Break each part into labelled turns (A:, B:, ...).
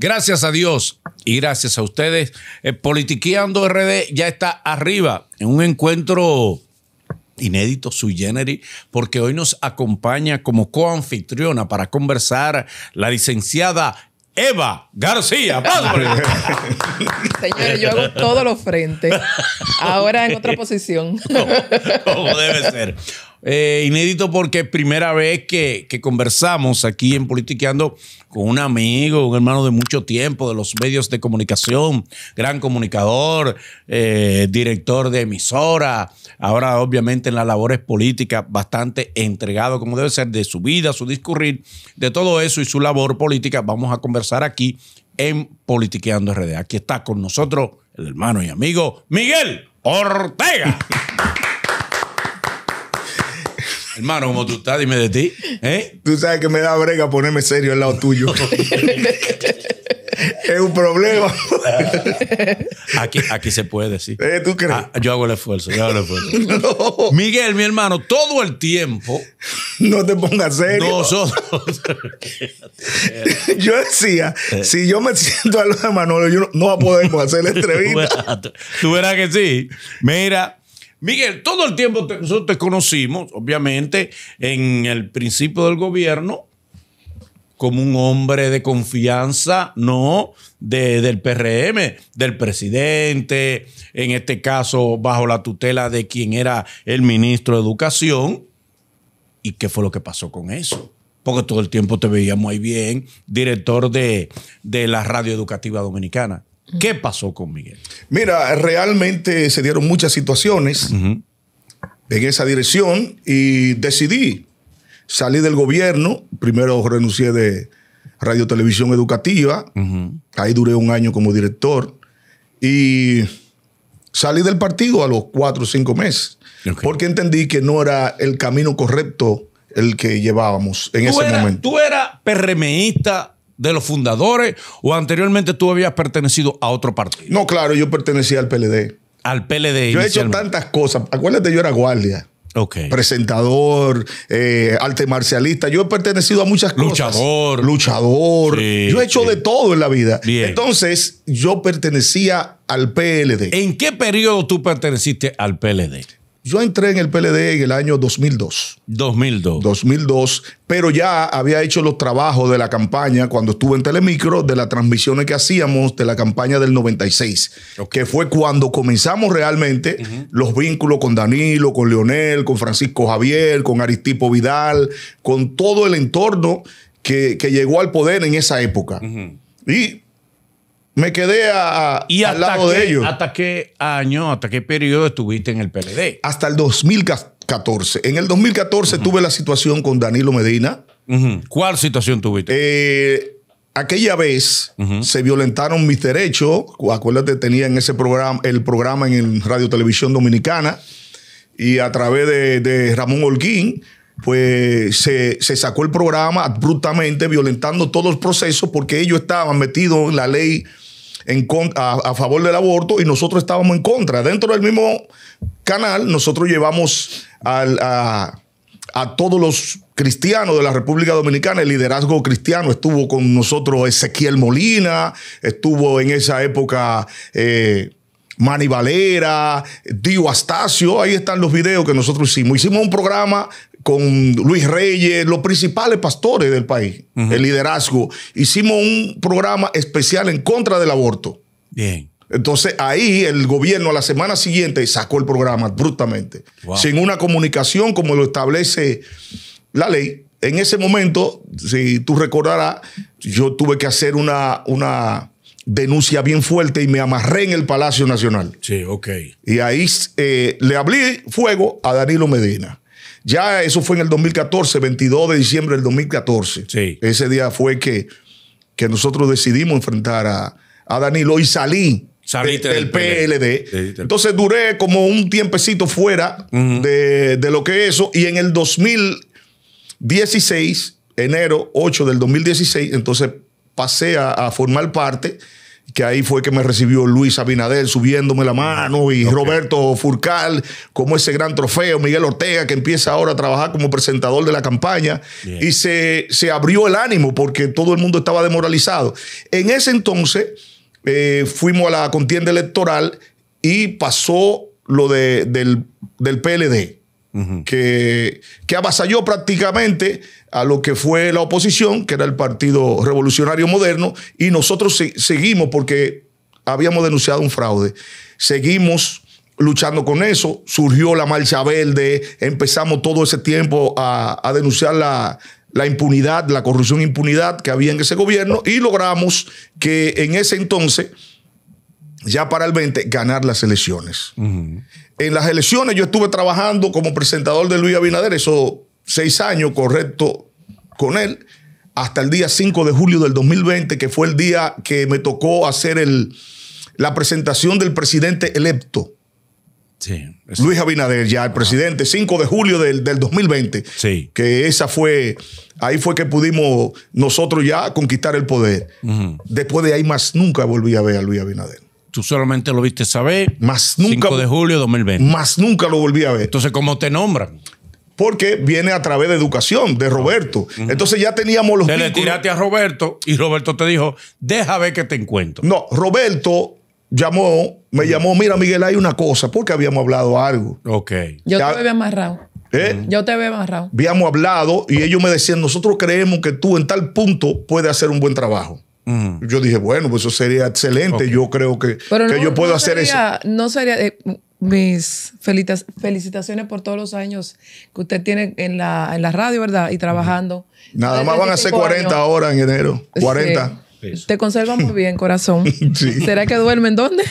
A: Gracias a Dios y gracias a ustedes. Eh, Politiqueando RD ya está arriba en un encuentro inédito, su generis, porque hoy nos acompaña como coanfitriona para conversar la licenciada Eva García.
B: Señores, yo hago todos los frentes. Ahora en otra posición.
A: como debe ser. Eh, inédito porque es primera vez que, conversamos aquí en Politiqueando con un amigo, un hermano de mucho tiempo, de los medios de comunicación, gran comunicador, eh, director de emisora, ahora obviamente en las labores políticas, bastante entregado como debe ser de su vida, su discurrir, de todo eso y su labor política. Vamos a conversar aquí en Politiqueando RD. Aquí está con nosotros el hermano y amigo Miguel Ortega.
C: Hermano, como tú estás, dime de ti. ¿eh? Tú sabes que me da brega ponerme serio al lado tuyo. es un problema.
A: Ah, aquí, aquí se puede, sí. Eh, ¿Tú crees? Ah, yo hago el esfuerzo, yo hago el esfuerzo. Miguel, mi hermano, todo el tiempo.
C: No te pongas serio. yo decía, si yo me siento algo lado de Manolo, yo no, no a poder hacer la entrevista. Tú
A: verás que sí. Mira, Miguel, todo el tiempo nosotros te conocimos, obviamente, en el principio del gobierno, como un hombre de confianza, no del PRM, del presidente, en este caso bajo la tutela de quien era el ministro de Educación. ¿Y qué fue lo que pasó con eso? Porque todo el tiempo te veíamos ahí bien, director de la Radio Educativa Dominicana. ¿Qué pasó con Miguel?
C: Mira, realmente se dieron muchas situaciones en esa dirección y decidí salir del gobierno. Primero renuncié de Radio Televisión Educativa. Ahí duré un año como director. Y salí del partido a los cuatro o cinco meses. Porque entendí que no era el camino correcto el que llevábamos en ese momento.
A: Tú eras PRMista de los fundadores o anteriormente tú habías pertenecido a otro partido?
C: No, claro, yo pertenecía al PLD.
A: Al PLD. Yo he hecho
C: tantas cosas. Acuérdate, yo era guardia. ok Presentador, eh, arte marcialista. Yo he pertenecido a muchas cosas. Luchador. Luchador. yo he hecho de todo en la vida. Bien. Entonces, yo pertenecía al PLD. ¿En qué periodo tú perteneciste al PLD? Yo entré en el PLD en el año 2002. 2002. 2002, pero ya había hecho los trabajos de la campaña cuando estuve en Telemicro, de las transmisiones que hacíamos de la campaña del 96, que fue cuando comenzamos realmente los vínculos con Danilo, con Leonel, con Francisco Javier, con Aristipo Vidal, con todo el entorno que, llegó al poder en esa época. Y me quedé a, al lado de ellos. ¿Hasta qué año, hasta qué periodo estuviste en el PLD? Hasta el 2014. En el 2014 tuve la situación con Danilo Medina. ¿Cuál situación tuviste? Eh, aquella vez se violentaron mis derechos. Acuérdate, tenía en ese programa, el programa en Radio Televisión Dominicana y a través de, Ramón Holguín pues se, se, sacó el programa abruptamente, violentando todos los procesos porque ellos estaban metidos en la ley a, favor del aborto y nosotros estábamos en contra. Dentro del mismo canal, nosotros llevamos a, todos los cristianos de la República Dominicana, el liderazgo cristiano estuvo con nosotros Ezequiel Molina, estuvo en esa época... Mani eh, Manny Valera, Dio Astacio, ahí están los videos que nosotros hicimos. Hicimos un programa con Luis Reyes, los principales pastores del país, el liderazgo. Hicimos un programa especial en contra del aborto. Bien. Entonces ahí el gobierno a la semana siguiente sacó el programa brutamente, sin una comunicación como lo establece la ley. En ese momento, si tú recordarás, yo tuve que hacer una, una denuncia bien fuerte y me amarré en el Palacio Nacional. Sí, ok. Y ahí eh, le hablé fuego a Danilo Medina. Ya eso fue en el 2014, 22 de diciembre del 2014. Ese día fue que, nosotros decidimos enfrentar a, Danilo y salí del, PLD. Entonces duré como un tiempecito fuera de, lo que eso. Y en el 2016, enero 8 del 2016, entonces pasé a formar parte que ahí fue que me recibió Luis Abinader subiéndome la mano y Roberto Furcal, como ese gran trofeo, Miguel Ortega, que empieza ahora a trabajar como presentador de la campaña, y se, abrió el ánimo porque todo el mundo estaba demoralizado. En ese entonces eh, fuimos a la contienda electoral y pasó lo del PLD que, avasalló prácticamente a lo que fue la oposición, que era el Partido Revolucionario Moderno, y nosotros seguimos porque habíamos denunciado un fraude. Seguimos luchando con eso, surgió la Marcha Verde, empezamos todo ese tiempo a, denunciar la, la impunidad, la corrupción e impunidad que había en ese gobierno y logramos que en ese entonces ya para el 20, ganar las elecciones. En las elecciones yo estuve trabajando como presentador de Luis Abinader, esos seis años correcto con él, hasta el día 5 de julio del 2020, que fue el día que me tocó hacer la presentación del presidente electo. Sí, Luis Abinader, ya el presidente, 5 de julio del, 2020. Que esa fue, ahí fue que pudimos nosotros ya conquistar el poder. Después de ahí más nunca volví a ver a Luis Abinader.
A: Tú solamente lo viste saber. Más nunca. 5 de
C: julio 2020. Más nunca lo volví a ver. Entonces, ¿cómo te nombran? porque viene a través de educación de Roberto. Entonces ya teníamos los te Le tiraste a Roberto y Roberto te dijo, deja ver que te encuentro. No, Roberto llamó, me llamó, mira Miguel, hay una cosa, porque habíamos hablado algo. Ok. Yo te había amarrado. ¿Eh?
B: Yo te había amarrado.
C: Habíamos hablado y ellos me decían, nosotros creemos que tú en tal punto puedes hacer un buen trabajo. Yo dije, bueno, pues eso sería excelente. Yo creo que, que yo puedo hacer eso.
B: No sería. Eh, mis felicitaciones por todos los años que usted tiene en la, en la radio, ¿verdad? Y trabajando.
C: Nada más van a este ser 40 horas en enero. 40.
B: Te conserva muy bien, corazón. ¿Será que duermen dónde?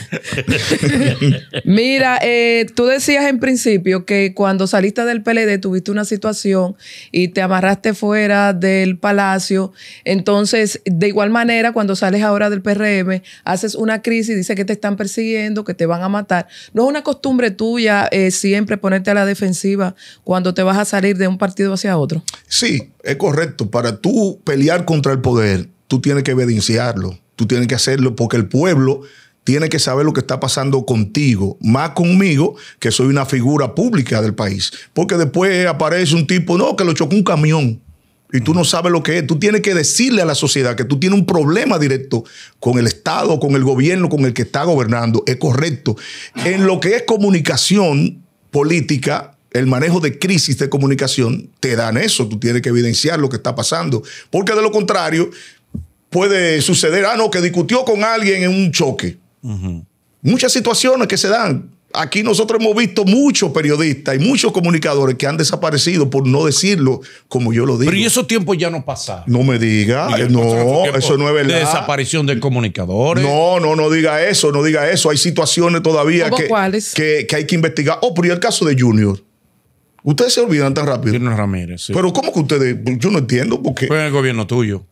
B: Mira, eh, tú decías en principio que cuando saliste del PLD tuviste una situación y te amarraste fuera del palacio. Entonces, de igual manera, cuando sales ahora del PRM, haces una crisis, dice que te están persiguiendo, que te van a matar. No es una costumbre tuya eh, siempre ponerte a la defensiva cuando te vas a salir de un partido
C: hacia otro. Sí, es correcto. Para tú pelear contra el poder tú tienes que evidenciarlo, tú tienes que hacerlo porque el pueblo tiene que saber lo que está pasando contigo, más conmigo, que soy una figura pública del país. Porque después aparece un tipo, no, que lo chocó un camión y tú no sabes lo que es. Tú tienes que decirle a la sociedad que tú tienes un problema directo con el Estado, con el gobierno, con el que está gobernando. Es correcto. En lo que es comunicación política, el manejo de crisis de comunicación, te dan eso. Tú tienes que evidenciar lo que está pasando. Porque de lo contrario, puede suceder, ah, no, que discutió con alguien en un choque. Muchas situaciones que se dan. Aquí nosotros hemos visto muchos periodistas y muchos comunicadores que han desaparecido por no decirlo como yo lo digo. Pero y esos tiempos ya no pasaron. No me diga, no, eso no es verdad.
A: desaparición de comunicadores. No,
C: no, no diga eso, no diga eso. Hay situaciones todavía que, que, que, hay que investigar. Oh, pero y el caso de Junior. Ustedes se olvidan tan rápido. Junior Ramírez, Pero ¿cómo que ustedes? Yo no entiendo porque... Fue en el gobierno tuyo.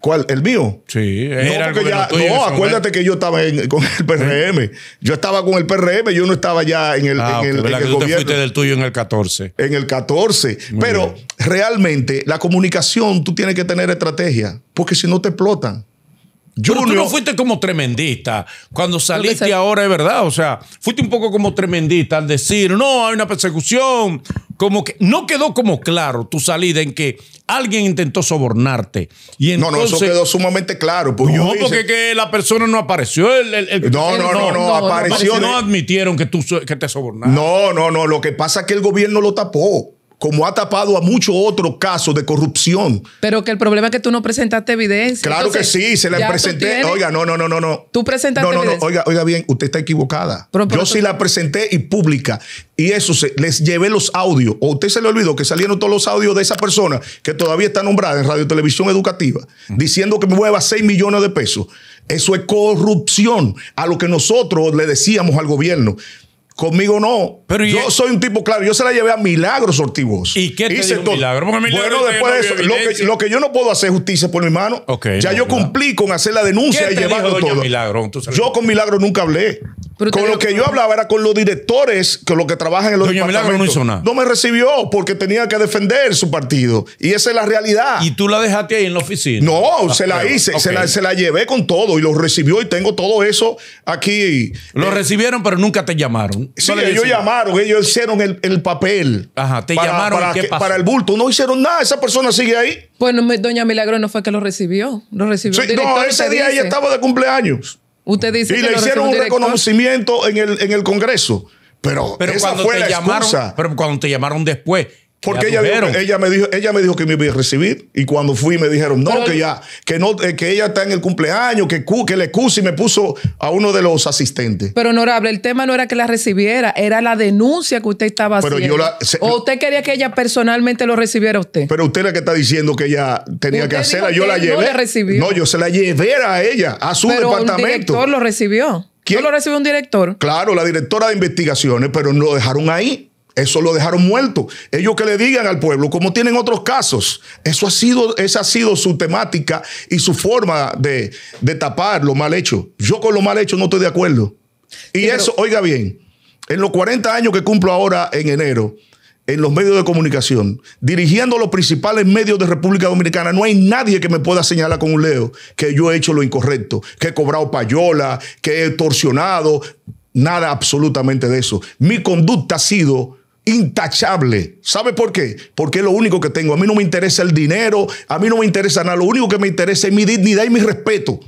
C: ¿Cuál? ¿El mío? Sí, era no, no acuérdate que yo estaba con el PRM. Yo estaba con el PRM, yo no estaba ya en el, ah, en el, fuiste del tuyo en el 14. En el 14. Pero realmente la comunicación, tú tienes que tener estrategia, porque si no te explotan. Pero tú no
A: fuiste como tremendista. Cuando saliste pues, eh. ahora, es verdad. O sea, fuiste un poco como tremendista al decir, no, hay una persecución, como que no quedó como claro tu salida en que alguien intentó sobornarte. Y entonces, no, no, eso quedó
C: sumamente claro. Pues no, porque
A: que la persona no apareció. El, el,
C: no, no, no, no, apareció. No, no
A: admitieron que, tú, que te sobornaron.
C: No, no, no. Lo que pasa es que el gobierno lo tapó como ha tapado a muchos otros casos de corrupción.
B: Pero que el problema es que tú no presentaste evidencia. Claro que sí, se la presenté. Oiga,
C: no, no, no, no, Tú presentaste No, no, no, oiga, oiga bien, usted está equivocada. Yo sí la presenté y pública. Y eso, se, les llevé los audios. O usted se le olvidó que salieron todos los audios de esa persona que todavía está nombrada en Radio Televisión Educativa, diciendo que me mueva 6 millones de pesos. Eso es corrupción a lo que nosotros le decíamos al gobierno. Conmigo no. Pero yo soy un tipo claro. Yo se la llevé a Milagros sortivos. ¿Y qué te Hice todo. Milagro? Bueno, después de eso, lo que, yo no puedo hacer justicia por mi mano. ya yo cumplí con hacer la denuncia y llevarlo todo. Yo con Milagro nunca hablé con lo que yo hablaba era con los directores, con los que trabajan en los Doña departamentos. No, hizo nada. no me recibió porque tenía que defender su partido. Y esa es la realidad. ¿Y
A: tú la dejaste ahí en la oficina? No, ah, se la hice, se,
C: la, llevé con todo y lo recibió y tengo todo eso aquí. Lo
A: eh, recibieron, pero nunca te llamaron.
C: Sí, ellos llamaron, ellos hicieron el, papel.
A: Ajá, te llamaron. Para, el
C: bulto. No
B: hicieron nada, esa persona sigue ahí. Bueno, Doña Milagro no fue que lo recibió. no recibió. no, ese
C: día ella estaba de cumpleaños dice y le hicieron un reconocimiento en el, en el Congreso. Pero, Pero cuando
A: te llamaron después, porque ella, ella,
C: me dijo, ella me dijo que me iba a recibir y cuando fui me dijeron, no, que ya, que no, eh, que ella está en el cumpleaños, que, que le cusi, y me puso a uno de los asistentes.
B: Pero honorable, el tema no era que la recibiera, era la denuncia que usted estaba haciendo. o usted quería que ella personalmente lo recibiera
C: a usted. Pero usted es la que está diciendo que ella tenía que hacerla, yo la llevé. No, yo se la llevé a ella, a su Pero departamento. El director lo recibió. ¿Quién? lo recibió un director? Claro, la directora de investigaciones, pero lo dejaron ahí. Eso lo dejaron muerto. Ellos que le digan al pueblo, como tienen otros casos. Eso ha sido, esa ha sido su temática y su forma de, tapar lo mal hecho. Yo con lo mal hecho no estoy de acuerdo. Y eso, oiga bien, en los 40 años que cumplo ahora en enero, en los medios de comunicación, dirigiendo los principales medios de República Dominicana, no hay nadie que me pueda señalar con un leo que yo he hecho lo incorrecto, que he cobrado payola, que he torsionado, nada absolutamente de eso. Mi conducta ha sido intachable. ¿Sabe por qué? Porque es lo único que tengo. A mí no me interesa el dinero, a mí no me interesa nada. Lo único que me interesa es mi dignidad y mi respeto.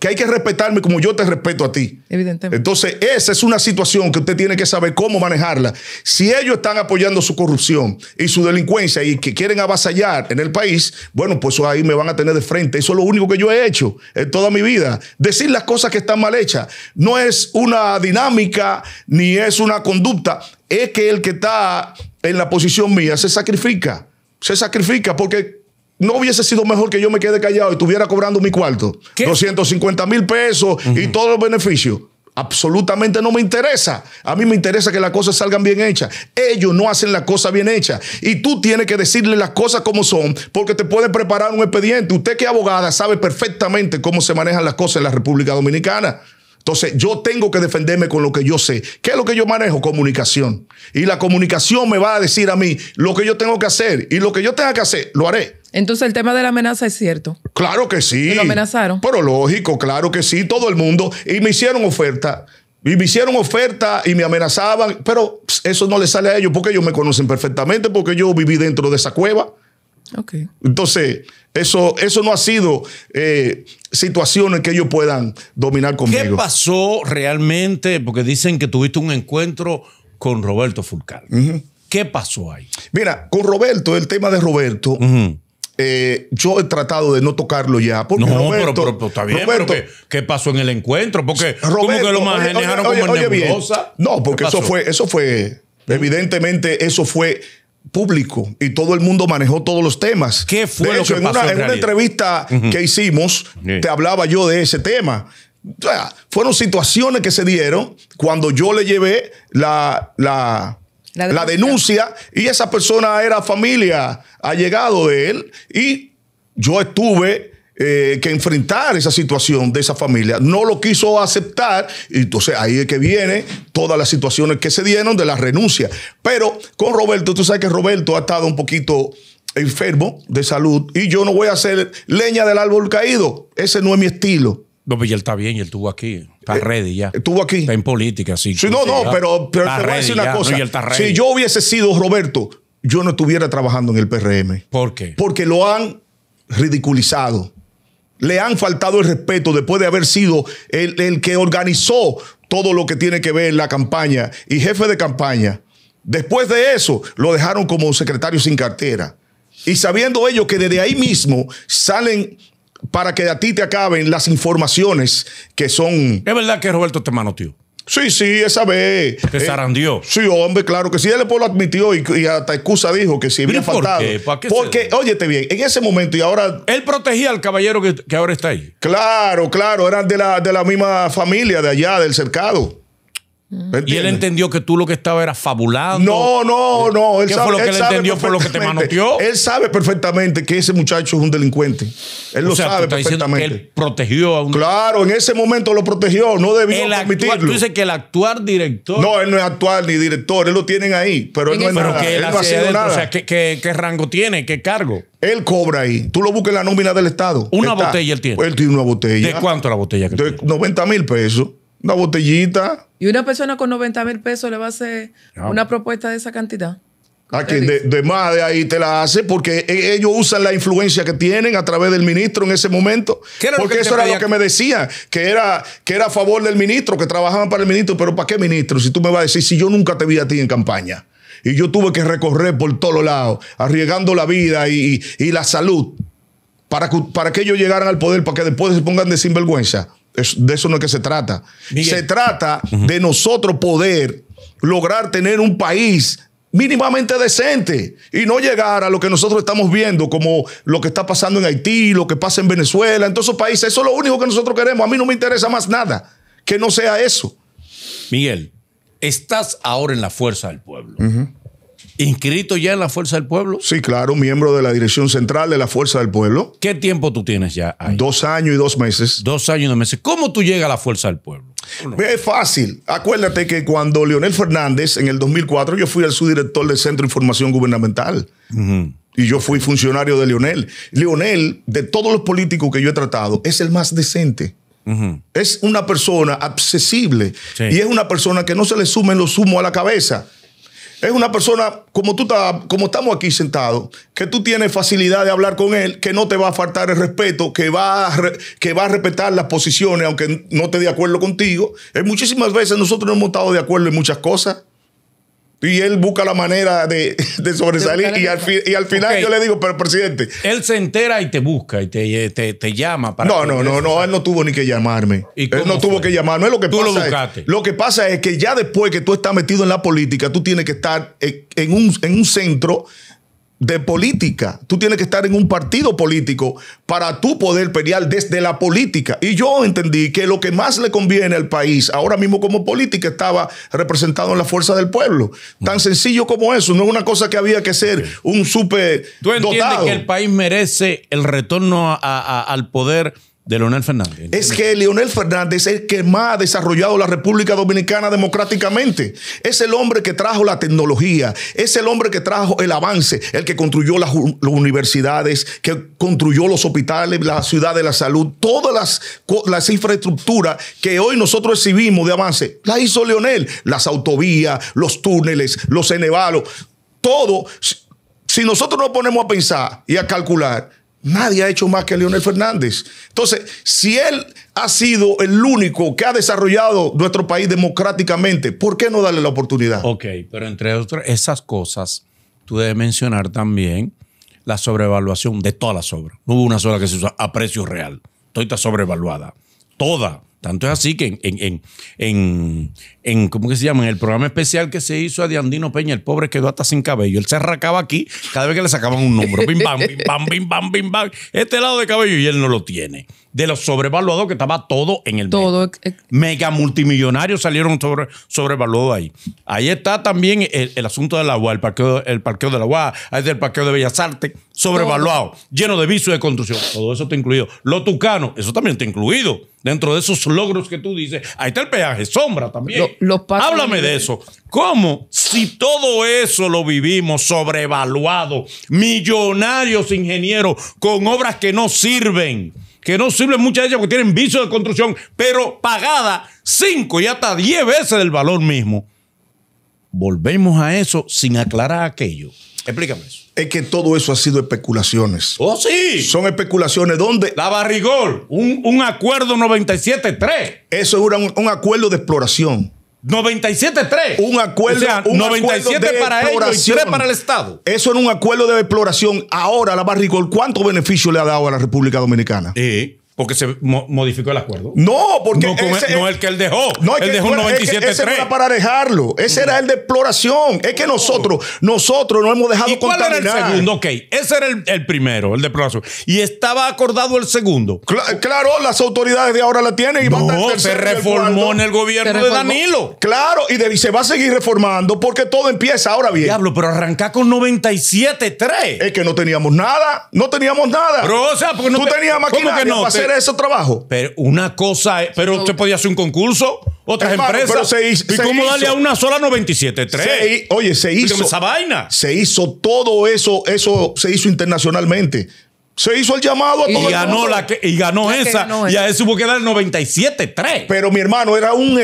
C: Que hay que respetarme como yo te respeto a ti. Evidentemente. Entonces, esa es una situación que usted tiene que saber cómo manejarla. Si ellos están apoyando su corrupción y su delincuencia y que quieren avasallar en el país, bueno, pues ahí me van a tener de frente. Eso es lo único que yo he hecho en toda mi vida. Decir las cosas que están mal hechas no es una dinámica ni es una conducta es que el que está en la posición mía se sacrifica. Se sacrifica porque no hubiese sido mejor que yo me quede callado y estuviera cobrando mi cuarto. 250 mil pesos y todos los beneficios. Absolutamente no me interesa. A mí me interesa que las cosas salgan bien hechas. Ellos no hacen las cosas bien hechas. Y tú tienes que decirle las cosas como son, porque te pueden preparar un expediente. Usted que es abogada sabe perfectamente cómo se manejan las cosas en la República Dominicana. Entonces, yo tengo que defenderme con lo que yo sé. ¿Qué es lo que yo manejo? Comunicación. Y la comunicación me va a decir a mí lo que yo tengo que hacer. Y lo que yo tenga que hacer, lo haré.
B: Entonces, el tema de la amenaza es cierto.
C: Claro que sí. ¿Y lo amenazaron. Pero lógico, claro que sí, todo el mundo. Y me hicieron oferta. Y me hicieron oferta y me amenazaban. Pero eso no le sale a ellos porque ellos me conocen perfectamente, porque yo viví dentro de esa cueva. Ok. Entonces, eso, eso no ha sido eh, situaciones que ellos puedan dominar conmigo. ¿Qué
A: pasó realmente? Porque dicen que tuviste un encuentro con Roberto Fulcal. ¿Qué pasó ahí?
C: Mira, con Roberto, el tema de Roberto, eh, yo he tratado de no tocarlo ya. no, pero, está bien.
A: ¿qué, pasó en el encuentro? Porque Roberto, ¿cómo que lo manejaron como oye,
C: No, porque eso fue, eso fue, evidentemente, eso fue público y todo el mundo manejó todos los temas. ¿Qué fue lo que en pasó? Una, en, una entrevista que hicimos, te hablaba yo de ese tema. fueron situaciones que se dieron cuando yo le llevé la, la, denuncia. y esa persona era familia, allegado de él, y yo estuve eh, que enfrentar esa situación de esa familia. No lo quiso aceptar, y entonces ahí es que viene todas las situaciones que se dieron de la renuncia. Pero con Roberto, tú sabes que Roberto ha estado un poquito enfermo de salud y yo no voy a hacer leña del árbol caído. Ese no es mi estilo.
A: No, pero él está bien, él estuvo aquí. Está eh, ready ya. Estuvo aquí. Está en política, sí. no, no, pero, pero te voy a decir una cosa. si yo
C: hubiese sido Roberto, yo no estuviera trabajando en el PRM. ¿Por qué? Porque lo han ridiculizado le han faltado el respeto después de haber sido el, que organizó todo lo que tiene que ver la campaña y jefe de campaña. Después de eso, lo dejaron como secretario sin cartera. Y sabiendo ellos que desde ahí mismo salen para que a ti te acaben las informaciones que son... Es verdad que Roberto hermano tío. Sí, sí, esa vez. Te eh, zarandió. sí, hombre, claro que sí. por lo admitió y, y hasta excusa dijo que sí había faltado. qué Porque, óyete bien, en ese momento y ahora. Él protegía al caballero que, ahora está ahí. Claro, claro, eran de la, de la misma familia de allá, del cercado. Y él entendió
A: que tú lo que estaba era fabulando. No, no, eh, no. Él sabe, fue lo que él, entendió por lo que te manoteó? Él
C: sabe perfectamente que ese muchacho es un delincuente. Él o lo sabe perfectamente. Que él protegió a un. Claro, en ese momento lo protegió. No debió permitirlo. tú dices que el actual director. No, él no es actual ni director. Él lo tienen ahí, pero él no es pero él, ha sido nada. O sea,
A: ¿qué, rango tiene? ¿Qué cargo?
C: Él cobra ahí. Tú lo buscas en la nómina del Estado. Una botella él tiene. Él tiene una botella. ¿De cuánto la botella que De 90 mil pesos. Una botellita.
B: Y una persona con 90 mil pesos le va a hacer una propuesta de esa cantidad.
C: A ah, quien de, más de ahí te la hace porque e, ellos usan la influencia que tienen a través del ministro en ese momento. Porque eso era lo que me decían, que era, que era a favor del ministro, que trabajaban para el ministro, pero ¿para qué ministro? Si tú me vas a decir, si yo nunca te vi a ti en campaña y yo tuve que recorrer por todos lados, arriesgando la vida y, la salud para para que ellos llegaran al poder, para que después se pongan de sinvergüenza de eso no es que se trata. Se trata de nosotros poder lograr tener un país mínimamente decente y no llegar a lo que nosotros estamos viendo, como lo que está pasando en Haití, lo que pasa en Venezuela, en todos esos países. Eso es lo único que nosotros queremos. A mí no me interesa más nada que no sea eso.
A: Miguel, estás ahora en la fuerza del pueblo
C: inscrito ya en la Fuerza del Pueblo? Sí, claro, miembro de la Dirección Central de la Fuerza del Pueblo. ¿Qué tiempo tú tienes ya ahí? Dos años y dos meses. Dos años y dos meses. ¿Cómo tú llegas a la Fuerza del Pueblo? Es fácil. Acuérdate que cuando Leonel Fernández, en el 2004, yo fui al subdirector del Centro de Información Gubernamental. Y yo fui funcionario de Leonel. Leonel, de todos los políticos que yo he tratado, es el más decente. Es una persona accesible y es una persona que no se le sumen los sumo a la cabeza es una persona como tú como estamos aquí sentados, que tú tienes facilidad de hablar con él, que no te va a faltar el respeto, que va a, que va a respetar las posiciones aunque no esté de acuerdo contigo. Eh, muchísimas veces nosotros no hemos estado de acuerdo en muchas cosas. Y él busca la manera de, sobresalir. Y al, final yo le digo,
A: pero presidente. Él se entera y te busca y te, eh, te, llama para. No, no, no, no,
C: él no tuvo ni que llamarme. él no tuvo que llamarme. Lo que, tú pasa lo, lo que pasa es que ya después que tú estás metido en la política, tú tienes que estar en un, en un centro de política. Tú tienes que estar en un partido político para tu poder pelear desde la política. Y yo entendí que lo que más le conviene al país ahora mismo como política estaba representado en la fuerza del pueblo. Tan sencillo como eso. No es una cosa que había que ser un súper. ¿Tú entiendes que el
A: país merece el retorno al poder? de Leonel Fernández.
C: Es que Leonel Fernández es el que más ha desarrollado la República Dominicana democráticamente. Es el hombre que trajo la tecnología, es el hombre que trajo el avance, el que construyó las, universidades, que construyó los hospitales, la ciudad de la salud, todas las, infraestructuras que hoy nosotros recibimos de avance, las hizo Leonel. Las autovías, los túneles, los enevalos, todo. Si nosotros nos ponemos a pensar y a calcular, Nadie ha hecho más que Leonel Fernández. Entonces, si él ha sido el único que ha desarrollado nuestro país democráticamente, ¿por qué no darle la oportunidad?
A: Ok, pero entre otras esas cosas, tú debes mencionar también la sobrevaluación de todas las obras. No hubo una sola que se usó a precio real. Toda está sobrevaluada. Toda. Tanto es así que en, en, ¿cómo que se llama? En el programa especial que se hizo a Diandino Peña, el pobre quedó hasta sin cabello. Él se arracaba aquí cada vez que le sacaban un número. Bim, bam, bim, bam, bim, bam, bim, bam. Este lado de cabello y él no lo tiene. De los sobrevaluados que estaba todo en el Todo. Mega multimillonarios salieron sobrevaluados ahí. Ahí está también el, asunto asunto del agua, el parqueo, el parqueo del agua, ahí el parqueo de Bellas Artes, sobrevaluado, lleno de visos de construcción. Todo eso está incluido. Lo tucano, eso también está incluido dentro de esos logros que tú dices. Ahí está el peaje, sombra también. Háblame de eso. ¿Cómo? Si todo eso lo vivimos sobrevaluado, millonarios ingenieros con obras que no sirven, que no sirven muchas de porque tienen visos de construcción, pero pagada cinco y hasta diez veces del valor mismo. Volvemos a eso sin aclarar aquello.
C: Explícame eso. Es que todo eso ha sido especulaciones. ¡Oh, sí! Son especulaciones donde... La barrigol, un, acuerdo 97-3. Eso es un, un acuerdo de exploración. 97-3. Un acuerdo. un acuerdo de para ellos y 3 para el Estado. Eso en un acuerdo de exploración. Ahora la Barricol, ¿cuánto beneficio le ha dado a la República Dominicana?
A: Porque se modificó el acuerdo. No,
C: porque. No, es el,
A: que él dejó. él dejó un 97 Ese era
C: para dejarlo. Ese era el de exploración. Es que nosotros, nosotros no hemos dejado ¿Y cuál era el segundo?
A: Ok, ese era el, primero, el de exploración. Y estaba acordado el segundo. claro, las autoridades
C: de ahora la tienen y no, van a se reformó en el gobierno de Danilo. Claro, y, se va a seguir reformando porque todo empieza ahora bien. Diablo, pero arrancá con 97-3. Es que no teníamos nada. No teníamos nada. Pero, o sea, porque no Tú tenías maquinaria. Que no? ese
A: trabajo. Pero una cosa, pero usted podía hacer un concurso, otras empresas. Pero se ¿Y cómo darle a una sola 97.3? Oye, se hizo. esa vaina.
C: Se hizo todo eso, eso se hizo internacionalmente. Se hizo el llamado a todo el la que, Y ganó esa. y a eso hubo que
A: dar el 97-3. Pero mi hermano, era un,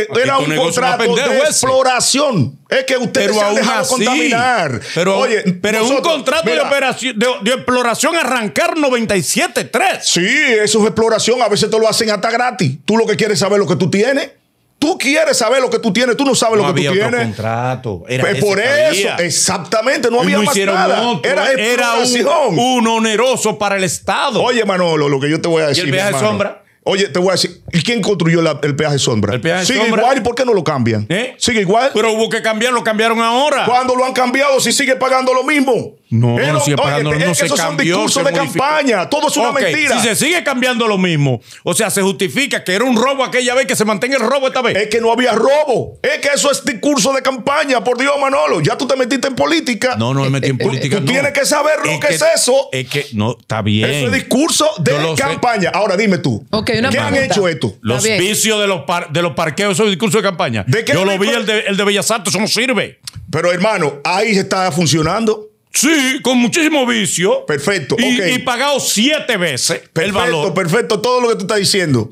A: contrato de exploración. Es que usted pero se dejado contaminar. Pero, Oye, pero un contrato de, operación, de, exploración arrancar 97-3.
C: Sí, eso es exploración. A veces te lo hacen hasta gratis. Tú lo que quieres saber lo que tú tienes. Tú quieres saber lo que tú tienes, tú no sabes lo que tú tienes.
A: contrato.
C: Era pues por eso, exactamente, no había más nada. Era, era un, oneroso para el Estado. Oye, Manolo, lo que yo te voy a decir. ¿Y el peaje de sombra? Oye, te voy a decir, ¿y quién construyó el peaje sombra? El peaje de sombra? Sigue igual y por qué no lo cambian? ¿Eh? Sigue igual. Pero hubo que cambiar, lo cambiaron ahora. ¿Cuándo lo han cambiado si sigue pagando lo mismo? No, no no, esos son discursos de campaña, todo es una mentira. Si
A: se sigue cambiando lo mismo, o sea, se justifica
C: que era un robo aquella vez, que se mantenga el robo esta vez. Es que no había robo, es que eso es discurso de campaña, por Dios, Manolo, ya tú te metiste en política. No, no me eh, metí en eh, política. Tú tienes que saber lo que, es eso.
A: Es que no, está bien. Eso es
C: discurso de campaña. Ahora dime tú, ¿qué han hecho esto? Los vicios
A: de los, de los parqueos, eso es discurso de campaña. ¿De Yo lo vi, el de, el de Bellas Artes, eso no
C: sirve. Pero hermano, ahí se está funcionando. Sí, con muchísimo vicio. Perfecto. Y, pagado siete veces perfecto, Perfecto, todo lo que tú estás diciendo.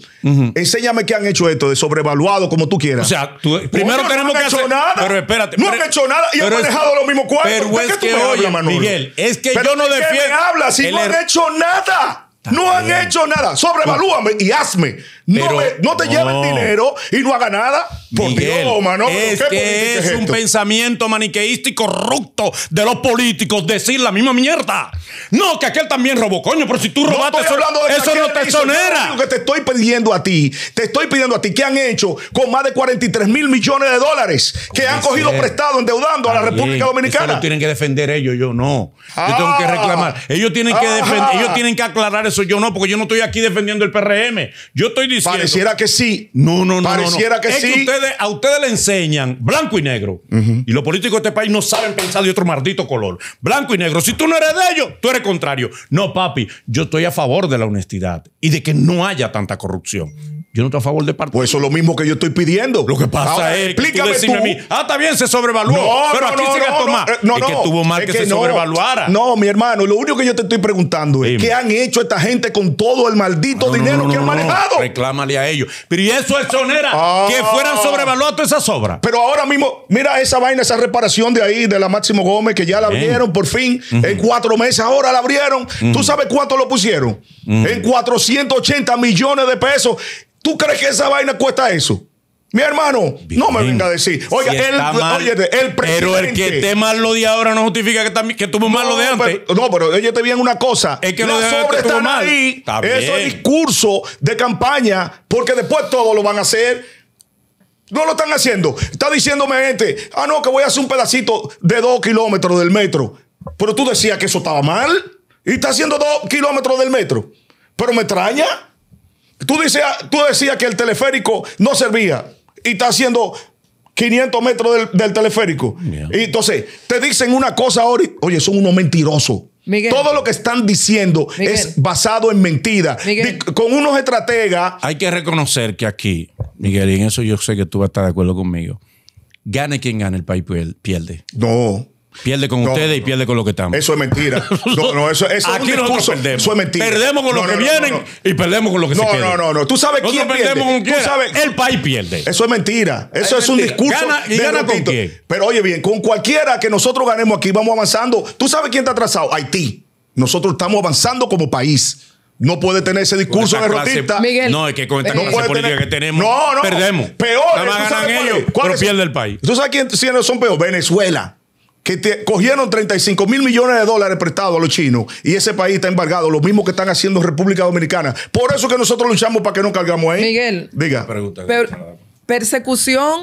C: Enséñame qué han hecho esto, de sobrevaluado, como tú quieras. O sea, tú, primero tenemos no han que hecho nada. Pero espérate. No han hecho nada y han dejado los mismos cuartos. Pero es que, oye, hablas, Miguel, es que yo no defiendo. ¿Qué me hablas si no han er- hecho nada? No han hecho nada. Sobrevalúame y hazme no, te lleven dinero y no haga nada. Por Dios, Es que es, un
A: pensamiento maniqueísta y corrupto de los políticos decir la misma mierda.
C: No, que aquel también robó, coño, pero si tú robaste, no eso, eso no te exonera. Lo que te estoy pidiendo a ti, te estoy pidiendo a ti ¿Qué han hecho con más de 43 mil millones de dólares que han cogido prestado endeudando a la República Dominicana. Eso
A: tienen que defender ellos, yo no. yo tengo que ah. reclamar. Ellos tienen que, defender, ellos ah. tienen que aclarar eso, yo no, porque yo no estoy aquí defendiendo el PRM. Yo estoy diciendo
C: Pareciera que sí. No, no, no. Pareciera que sí.
A: a ustedes le enseñan blanco y negro. Y los políticos de este país no saben pensar de otro maldito color. Blanco y negro. Si tú no eres de ellos, tú eres contrario. No, papi. Yo estoy a favor de la honestidad y de que no haya tanta corrupción.
C: Yo no estoy a favor de partido. Pues eso es lo mismo que yo estoy pidiendo. Lo que pasa es. Explícame tú, A mí,
A: ah, está bien, se sobrevaluó. pero aquí se gastó más. Eh, no, es que tuvo mal que, se sobrevaluara.
C: No, mi hermano, lo único que yo te estoy preguntando es: ¿qué han hecho esta gente con todo el maldito dinero que han manejado?
A: Reclámale a ellos. Pero y eso es sonera. Ah. que fueran sobrevaluadas
C: todas esas obras. Pero ahora mismo, mira esa vaina, esa reparación de ahí, de la Máximo Gómez, que ya la abrieron por fin. En cuatro meses ahora la abrieron. ¿Tú sabes cuánto lo pusieron? En 480 millones de pesos. ¿Tú crees que esa vaina cuesta eso? Mi hermano, no me venga a decir. Oiga, el, Pero el que esté mal lo de ahora no justifica que, también, que mal lo de antes. no, pero óyete bien una cosa. Es que lo de están mal. eso es discurso de campaña, porque después todos lo van a hacer. No lo están haciendo. Está diciéndome gente, ah, no, que voy a hacer un pedacito de dos kilómetros del metro. Pero tú decías que eso estaba mal. Y está haciendo dos kilómetros del metro. Pero me extraña. Tú, decías, tú que el teleférico no servía y está haciendo 500 metros del, teleférico. Y entonces, te dicen una cosa ahora oye, son unos mentirosos. Todo lo que están diciendo es basado en mentiras. Con unos estrategas.
A: Hay que reconocer que aquí, Miguel, y en eso yo sé que tú vas a estar de acuerdo conmigo. Gane quien gane, el país pierde. No. Pierde con ustedes y pierde con lo que estamos. Eso es
C: mentira. No, no, eso, eso Perdemos. Eso es mentira. Perdemos con lo que vienen
A: y perdemos con lo que se No, no, no. Tú sabes quién pierde. El país pierde.
C: Eso es mentira. Eso es, un discurso. Gana, ¿Y gana con Pero oye bien, con cualquiera que nosotros ganemos aquí, vamos avanzando. ¿Tú sabes quién está atrasado? Haití. Nosotros estamos avanzando como país. No puede tener ese discurso de derrotista. no, es que con esta no política que tenemos, no, no, perdemos. Peor. Nada ganan ellos, pero pierde el país. ¿Tú sabes quiénes son peores? Venezuela que cogieron 35 mil millones de dólares prestados a los chinos y ese país está embargado, lo mismo que están haciendo República Dominicana. Por eso que nosotros luchamos para que no cargamos ahí. Miguel, diga.
B: persecución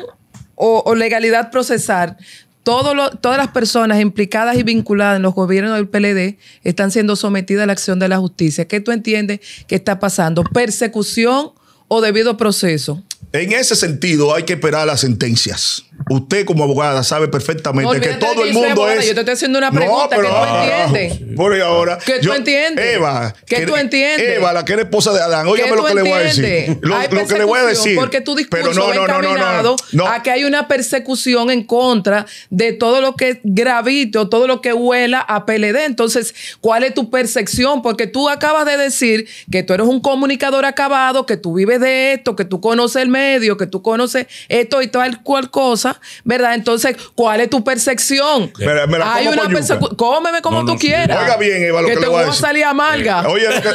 B: o, legalidad procesal. todas las personas implicadas y vinculadas en los gobiernos del PLD están siendo sometidas a la acción de la justicia. ¿Qué tú entiendes que está pasando? ¿Persecución o
C: debido proceso? En ese sentido hay que esperar las sentencias. Usted como abogada sabe perfectamente que todo el mundo es... Yo te estoy haciendo una pregunta no, pero, que tú ah, entiendes. Por ahora... ¿Qué tú entiendes? Eva. ¿Qué tú entiendes? Eva, la que era esposa de Adán. óyame lo que le voy a decir. Lo, hay lo que le voy a decir. Porque
B: tu discurso pero no, no, no, a que hay una persecución en contra de todo lo que es gravito, todo lo que huela a PLD. Entonces, ¿cuál es tu percepción? Porque tú acabas de decir que tú eres un comunicador acabado, que tú vives de esto, que tú conoces el medio, que tú conoces esto y tal cual cosa ¿verdad? Entonces, ¿cuál es tu percepción? Eh, Hay una percepción. Cómeme como tú quieras. Oiga bien, Eva, que, te voy a, salir amarga. Eh, oye, usted,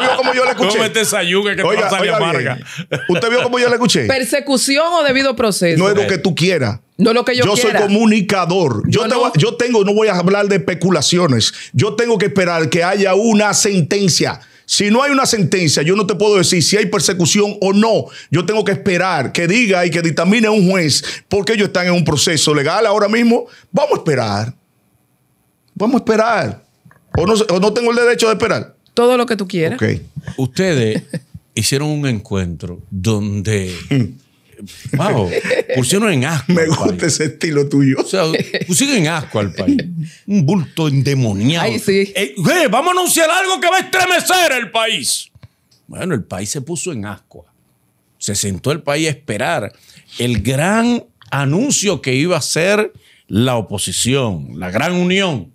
A: vio como yo le escuché. Cómete esa que te a salir amarga.
C: Usted vio como yo le escuché.
B: Persecución o debido proceso. No es lo que tú quieras. No lo que yo, yo soy
C: comunicador. Yo, te yo tengo, no voy a hablar de especulaciones. Yo tengo que esperar que haya una sentencia. Si no hay una sentencia, yo no te puedo decir si hay persecución o no. Yo tengo que esperar que diga y que dictamine un juez porque ellos están en un proceso legal ahora mismo. Vamos a esperar. Vamos a esperar. O no, no tengo el derecho de esperar. Todo lo que tú quieras.
A: Ustedes hicieron un encuentro donde wow, pusieron en asco. Me gusta ese estilo tuyo. O sea, pusieron en asco al país. Un bulto endemoniado. Eh, vamos a anunciar algo que va a estremecer el país. Bueno, el país se puso en asco. Se sentó el país a esperar el gran anuncio que iba a hacer la oposición, la gran unión.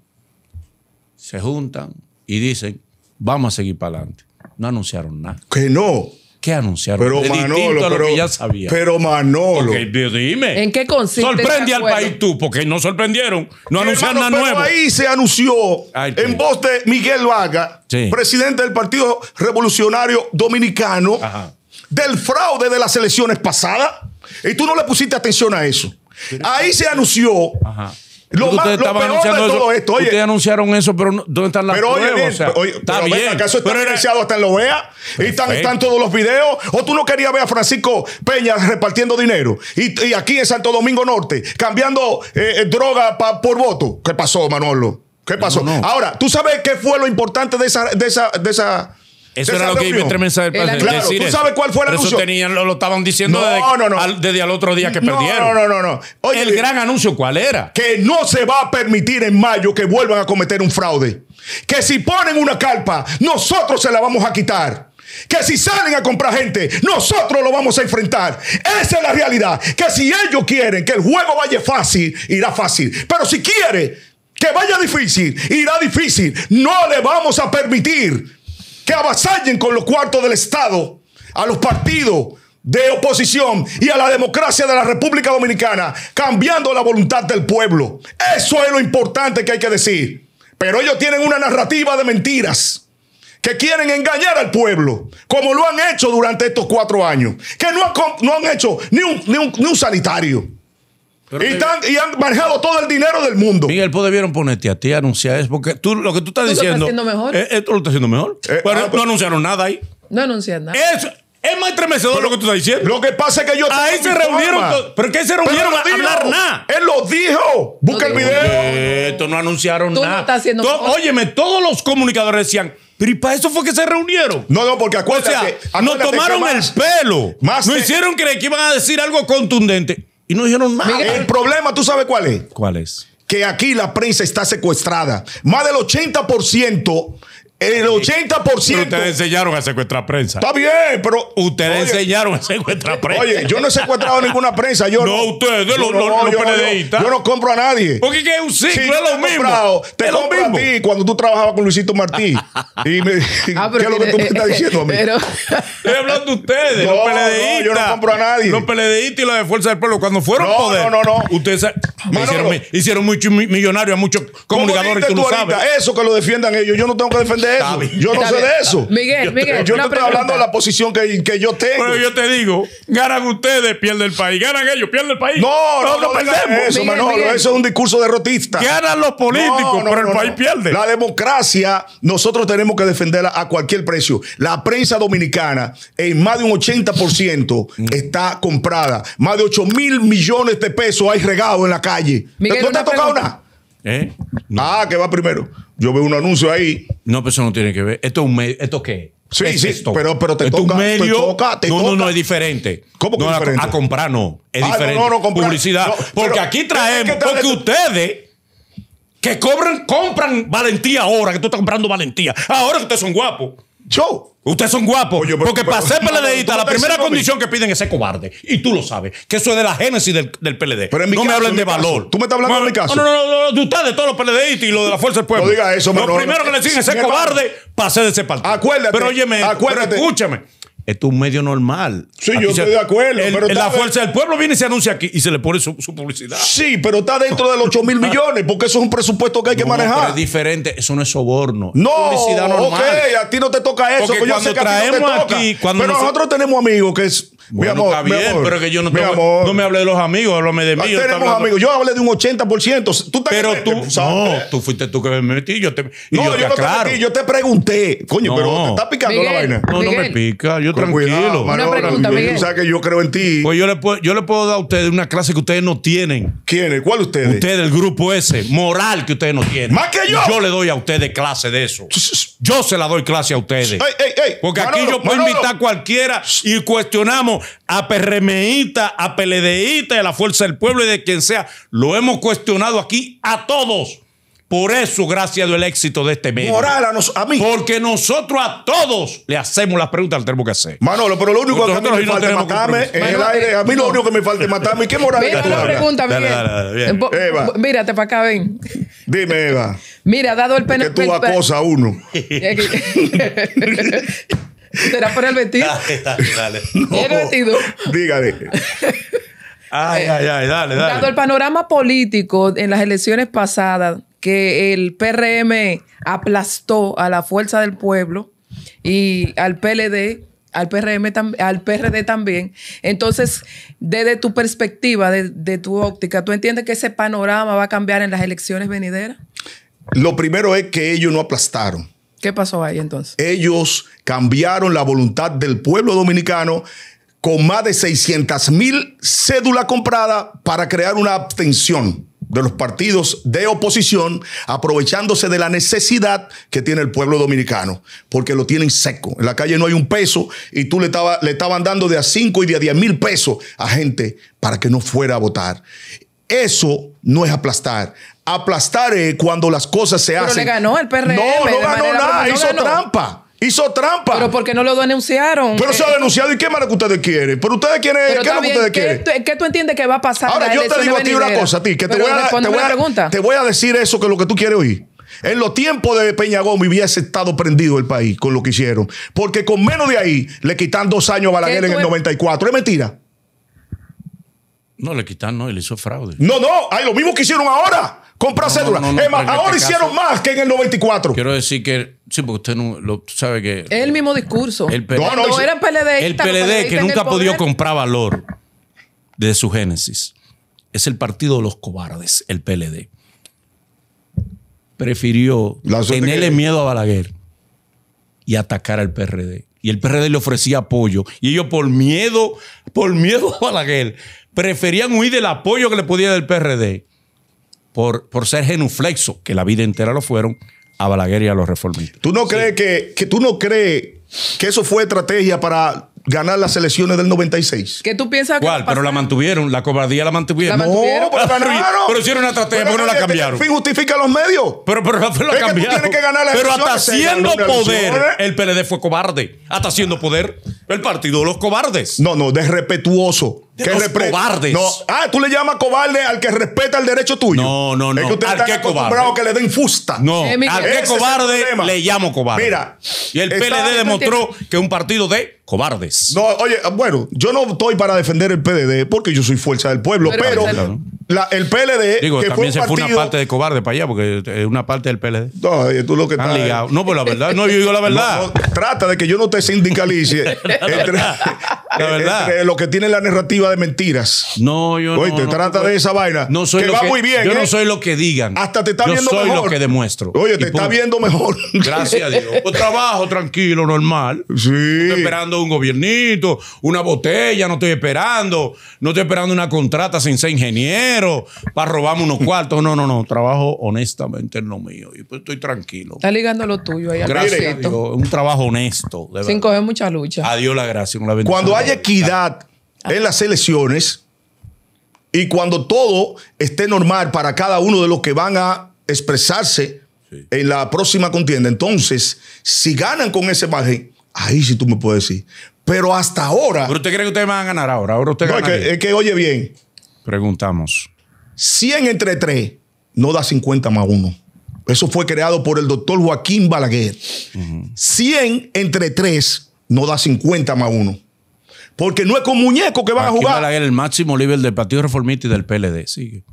A: Se juntan y dicen, vamos a seguir para adelante. No anunciaron nada. Que no. ¿Qué anunciaron? Pero Manolo, lo pero, que ya sabía. pero Manolo. dime.
B: ¿En qué consiste? Sorprende
A: al país tú, porque no sorprendieron.
C: No anunciaron nada nuevo. ahí se anunció en voz de Miguel Vaga, presidente del Partido Revolucionario Dominicano, del fraude de las elecciones pasadas. Y tú no le pusiste atención a eso. Ahí se anunció
A: lo, anunciando de todo esto, oye. Ustedes
C: anunciaron eso, pero ¿dónde están
A: las pero pruebas? Oye, oye, está pero bien. ¿Acaso está
C: hasta en la OEA? Y están, están, todos los videos. ¿O tú no querías ver a Francisco Peña repartiendo dinero? Y, aquí en Santo Domingo Norte, cambiando eh, eh, droga por voto. ¿Qué pasó, Manolo? ¿Qué pasó? Ahora, ¿tú sabes qué fue lo importante de esa, de esa eso era lo que iba entre del ¿tú sabes cuál fue el anuncio? Eso
A: lo, estaban diciendo desde, el otro día que perdieron. No, no, no,
C: no. el gran anuncio, ¿cuál era? Que no se va a permitir en mayo que vuelvan a cometer un fraude. Que si ponen una carpa, nosotros se la vamos a quitar. Que si salen a comprar gente, nosotros lo vamos a enfrentar. Esa es la realidad. Que si ellos quieren que el juego vaya fácil, irá fácil. Pero si quiere que vaya difícil, irá difícil. No le vamos a permitir que avasallen con los cuartos del Estado a los partidos de oposición y a la democracia de la República Dominicana, cambiando la voluntad del pueblo. Eso es lo importante que hay que decir. Pero ellos tienen una narrativa de mentiras que quieren engañar al pueblo, como lo han hecho durante estos cuatro años, que no han, no han hecho ni un sanitario
A: y, han manejado todo el dinero del mundo. Miguel, pues debieron ponerte a ti a anunciar eso, porque tú lo que tú estás ¿Tú diciendo. Lo estás mejor? esto lo está haciendo mejor. Pero eh, eh, eh, bueno, ah, pues, no anunciaron nada ahí.
B: No anunciaron nada. Eso,
A: es más estremecedor lo que tú estás diciendo. Lo que pasa es que yo. Ahí se reunieron. ¿Pero qué se reunieron a hablar nada? Él lo dijo. Busca el video. Esto no anunciaron nada. No estás haciendo óyeme, todos los comunicadores decían. Pero y para eso fue que se reunieron. No, no, porque acuérdate. O sea, nos tomaron el
C: pelo. Más no hicieron creer que iban a decir algo contundente y no dijeron nada. El problema, ¿tú sabes cuál es? ¿Cuál es? Que aquí la prensa está secuestrada. Más del 80% el 80%. ustedes
A: enseñaron a secuestrar prensa. Está
C: bien, pero. Ustedes
A: enseñaron a secuestrar prensa. Oye, yo no he secuestrado ninguna
C: prensa. Yo no, no ustedes, los, no, yo, no compro a nadie. Porque es un ciclo, es lo mismo. te compro lo mismo. a ti cuando tú trabajabas con Luisito Martí. y ah, ¿Qué es lo que tú me eh, estás diciendo a mí? Estoy hablando de ustedes,
A: los peledeístas. yo no compro a nadie. Los peledeístas y los de Fuerza del Pueblo, cuando fueron poder. No, no, no. Ustedes hicieron, hicieron muchos millonarios a muchos comunicadores que tú sabes. Eso
C: que lo defiendan ellos, yo no tengo que defender yo no sé de eso. Miguel, Miguel. Yo no estoy hablando de la
A: posición que, yo tengo. Pero yo te digo, ganan ustedes, pierde el país. Ganan ellos, pierde el país. No, no, no, perdemos. Eso, eso
C: es un discurso derrotista. Ganan los políticos, pero el país pierde. La democracia, nosotros tenemos que defenderla a cualquier precio. La prensa dominicana, en más de un 80%, mm. está comprada. Más de 8 mil millones de pesos hay regados en la calle. Miguel, te ha tocado una ¿Eh? Ah, que va primero. Yo veo un anuncio ahí. No, pero eso
A: no tiene que ver. Esto es un medio.
C: ¿Esto qué? Sí, pero, pero te, toca, medio,
A: no, no, es diferente. ¿Cómo que no, A, comprar no. Es ah, diferente. Publicidad. porque aquí traemos. Porque ustedes que cobran, compran valentía ahora, que tú estás comprando valentía. Ahora que ustedes son guapos show. Ustedes son guapos. porque pasé para ser PLDista, la primera condición que piden es ser cobarde. Y tú lo sabes. Que eso es de la génesis del, del PLD. no me hablen de valor. Tú me estás hablando de mi caso. No, no, no, de ustedes, de todos los PLDistas y lo de la fuerza del pueblo. No diga eso, Lo primero que le dicen es ser cobarde para ser de ese partido. Acuérdate. Pero óyeme, acuérdate. escúchame. Esto es un medio
C: normal. Sí, yo estoy de acuerdo. la fuerza
A: del pueblo viene y se anuncia aquí y se le pone su, publicidad.
C: Sí, pero está dentro de los 8 mil ah. millones porque eso es un presupuesto que hay que manejar. es
A: diferente, eso no es
C: soborno.
A: No, publicidad normal. ok, a ti no te toca eso. Porque cuando yo traemos aquí. Cuando pero nosotros
C: tenemos amigos que es bueno, está bien, pero que yo no, no me hable de los amigos, háblame de ah, mí. Yo amigos. Yo hablé de un 80%. Tú te pero este, tú, no,
A: tú fuiste tú que me metí. Yo te, no, yo, yo te yo te pregunté. Coño, pero te está picando la vaina. No, no me pica. Yo tranquilo. Tú sabes que yo creo en ti. Pues yo le puedo, yo le puedo dar a ustedes una clase que ustedes no tienen. ¿Quiénes? ¿Cuál ustedes? Ustedes, el grupo ese, moral que ustedes no tienen. Más que yo. Yo le doy a ustedes clase de eso. Yo se la doy clase a ustedes. Porque aquí yo puedo invitar a cualquiera y cuestionamos a PRMista, a peledeíta a la Fuerza del Pueblo y de quien sea. Lo hemos cuestionado aquí a todos. Por eso, gracias al éxito de este medio. Moral a, mí. Porque nosotros a todos le hacemos las preguntas que tenemos que hacer. Manolo, pero lo único que me falta es matarme en el aire. A mí lo único que me falta es matarme. ¿Qué moral Mira la pregunta,
C: Eva.
B: Mírate para acá, ven. Dime, Eva. Mira, dado el PNP. Que tú acosas a uno. ¿Será por el vestido?
A: Dale,
C: dale, Ay, ay, ay, dale, dale. Dado el
B: panorama político en las elecciones pasadas, que el PRM aplastó a la fuerza del pueblo y al PLD, al PRM, al PRD también. Entonces, desde tu perspectiva, de tu óptica, ¿tú entiendes que ese panorama va a cambiar en las elecciones venideras?
C: Lo primero es que ellos no aplastaron. ¿Qué pasó ahí entonces? Ellos cambiaron la voluntad del pueblo dominicano con más de 600 mil cédulas compradas para crear una abstención de los partidos de oposición, aprovechándose de la necesidad que tiene el pueblo dominicano, porque lo tienen seco. En la calle no hay un peso y tú le, estaba, le estaban dando de a 5 y de a 10 mil pesos a gente para que no fuera a votar. Eso no es aplastar aplastar eh, cuando las cosas se hacen. Pero le ganó el PRM. No, no ganó nada, hizo trampa. Hizo trampa. Pero porque no lo denunciaron. Pero se ha eh, denunciado. ¿Y qué más que ustedes quieren? Pero ustedes quieren. ¿Qué es lo que ustedes
B: quieren? ¿Qué, tú entiendes que va a pasar? Ahora, yo te digo a ti una cosa, a ti, que te voy a,
C: te voy a decir eso que es lo que tú quieres oír. En los tiempos de Peña Gómez hubiese estado prendido el país con lo que hicieron. Porque con menos de ahí le quitan dos años a Balaguer en el 94. Es mentira.
A: No, le quitaron no, él hizo fraude.
C: No, no, hay lo mismo que hicieron ahora. Compra cédula. ahora este hicieron más que en el 94. Quiero decir
A: que, sí, porque usted lo sabe que. Es el mismo discurso. El PLD, no, era PLD. El PLD, que nunca pudo comprar valor de su génesis. Es el partido de los cobardes, el PLD. Prefirió tenerle miedo a Balaguer y atacar al PRD. Y el PRD le ofrecía apoyo. Y ellos, por miedo por miedo a Balaguer, preferían huir del apoyo que le podía del PRD por, por ser genuflexo, que la vida entera lo fueron, a Balaguer y a los
C: reformistas. ¿Tú no crees que, tú no crees que eso fue estrategia para ganar las elecciones del 96.
B: ¿Qué tú piensas ¿Cuál? Pero
A: la mantuvieron, la cobardía la mantuvieron. No, pero hicieron una estrategia, pero, no la cambiaron. fin justifica los medios. Pero, pero la cambiaron. pero hasta haciendo poder, el PLD fue cobarde. Hasta haciendo poder, el partido de los cobardes.
C: No, no, desrespetuoso que los cobardes. No. Ah, tú le llamas cobarde al que respeta el derecho tuyo. No, no, no. Es que cobarde están que le den fusta. No, al que cobarde le llamo cobarde. Mira. Y el PLD demostró
A: que es un partido de cobardes.
C: No, oye, bueno, yo no estoy para defender el PLD porque yo soy fuerza del pueblo, pero, el PLD. Digo, que también fue se partido, fue una
A: parte de cobarde para allá porque es una parte del PLD.
C: No, tú lo que estás. No, pues la verdad. No, yo digo la verdad. trata de que yo no te sindicalice. entre, la eh, eh, verdad. Eh, lo que tiene la narrativa de mentiras. No, yo no. Oye, te trata de esa vaina. No soy va muy bien. Yo no soy
A: lo que digan. Hasta te está viendo mejor. Yo soy lo que
C: demuestro. Oye, te está viendo mejor. Gracias a Dios.
A: Pues trabajo tranquilo, normal. Sí. No estoy esperando un gobiernito, una botella, no estoy esperando. No estoy esperando una contrata sin ser ingeniero para robarme unos cuartos. No, no, no. Trabajo honestamente en lo mío. Y pues estoy tranquilo.
B: Está ligando lo tuyo Gracias Dios.
C: Un trabajo honesto. sin
B: coger mucha lucha.
C: Adiós la gracia. Una Cuando haya equidad en las elecciones y cuando todo esté normal para cada uno de los que van a expresarse en la próxima contienda, entonces, si ganan con ese margen, ahí sí tú me puedes decir. Pero hasta ahora. ¿Pero usted cree que ustedes van a ganar ahora? ahora usted no, es que, oye bien. Preguntamos. 100 entre 3 no da 50 más 1. Eso fue creado por el doctor Joaquín Balaguer. 100 entre 3 no da 50 más 1. Porque no es con muñecos que van a jugar.
A: el máximo nivel del Partido Reformista y del PLD. Sigue.